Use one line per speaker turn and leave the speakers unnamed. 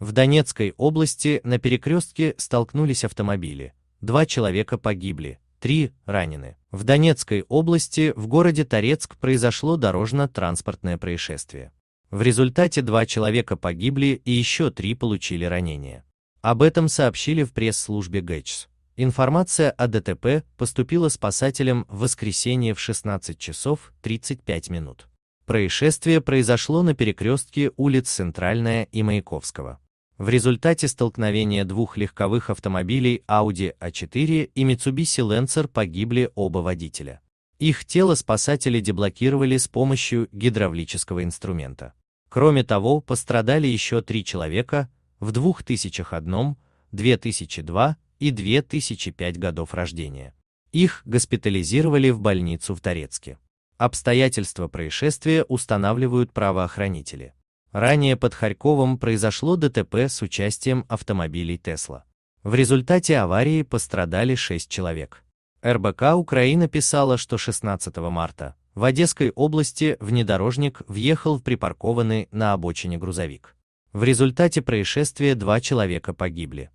В Донецкой области на перекрестке столкнулись автомобили, два человека погибли, три ранены. В Донецкой области в городе Торецк произошло дорожно-транспортное происшествие. В результате два человека погибли и еще три получили ранения. Об этом сообщили в пресс-службе ГЭЧС. Информация о ДТП поступила спасателям в воскресенье в 16 часов 35 минут. Происшествие произошло на перекрестке улиц Центральная и Маяковского. В результате столкновения двух легковых автомобилей Audi A4 а и Mitsubishi Lancer погибли оба водителя. Их тело спасатели деблокировали с помощью гидравлического инструмента. Кроме того, пострадали еще три человека в 2001, 2002 и 2005 годов рождения. Их госпитализировали в больницу в Торецке. Обстоятельства происшествия устанавливают правоохранители. Ранее под Харьковом произошло ДТП с участием автомобилей Тесла. В результате аварии пострадали 6 человек. РБК Украина писала, что 16 марта в Одесской области внедорожник въехал в припаркованный на обочине грузовик. В результате происшествия два человека погибли.